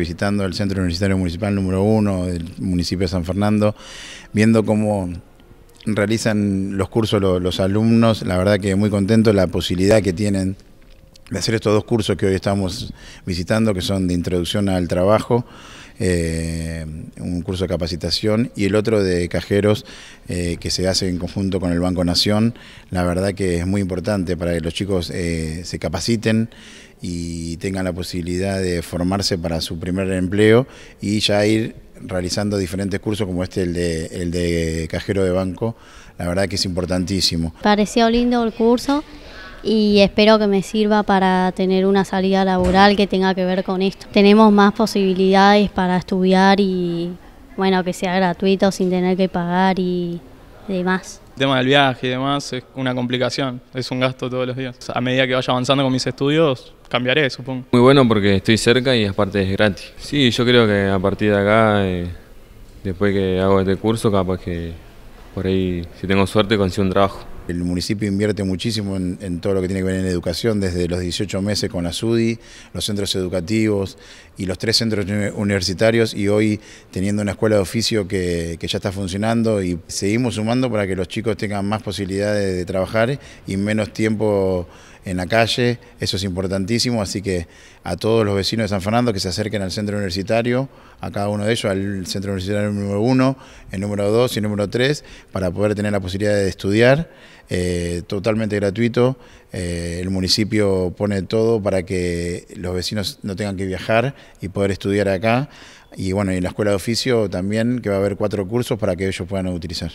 visitando el Centro Universitario Municipal número uno del municipio de San Fernando, viendo cómo realizan los cursos los, alumnos, la verdad que muy contento la posibilidad que tienen de hacer estos dos cursos que hoy estamos visitando, que son de introducción al trabajo, eh, un curso de capacitación, y el otro de cajeros eh, que se hace en conjunto con el Banco Nación. La verdad que es muy importante para que los chicos eh, se capaciten y tengan la posibilidad de formarse para su primer empleo y ya ir realizando diferentes cursos como este, el el de cajero de banco. La verdad que es importantísimo. Pareció lindo el curso y espero que me sirva para tener una salida laboral que tenga que ver con esto. Tenemos más posibilidades para estudiar y bueno, que sea gratuito sin tener que pagar y demás. El tema del viaje y demás es una complicación, es un gasto todos los días. A medida que vaya avanzando con mis estudios, cambiaré, supongo. Muy bueno porque estoy cerca y aparte es gratis. Sí, yo creo que a partir de acá, eh, después que hago este curso, capaz que por ahí, si tengo suerte, consigo un trabajo. El municipio invierte muchísimo en, todo lo que tiene que ver en educación, desde los 18 meses con la SUDI, los centros educativos y los tres centros universitarios y hoy teniendo una escuela de oficio que, que ya está funcionando y seguimos sumando para que los chicos tengan más posibilidades de trabajar y menos tiempo en la calle, eso es importantísimo, así que a todos los vecinos de San Fernando que se acerquen al centro universitario, a cada uno de ellos, al centro universitario número uno, el número dos y el número tres, para poder tener la posibilidad de estudiar, eh, totalmente gratuito, eh, el municipio pone todo para que los vecinos no tengan que viajar y poder estudiar acá, y bueno, y la escuela de oficio también, que va a haber cuatro cursos para que ellos puedan utilizar.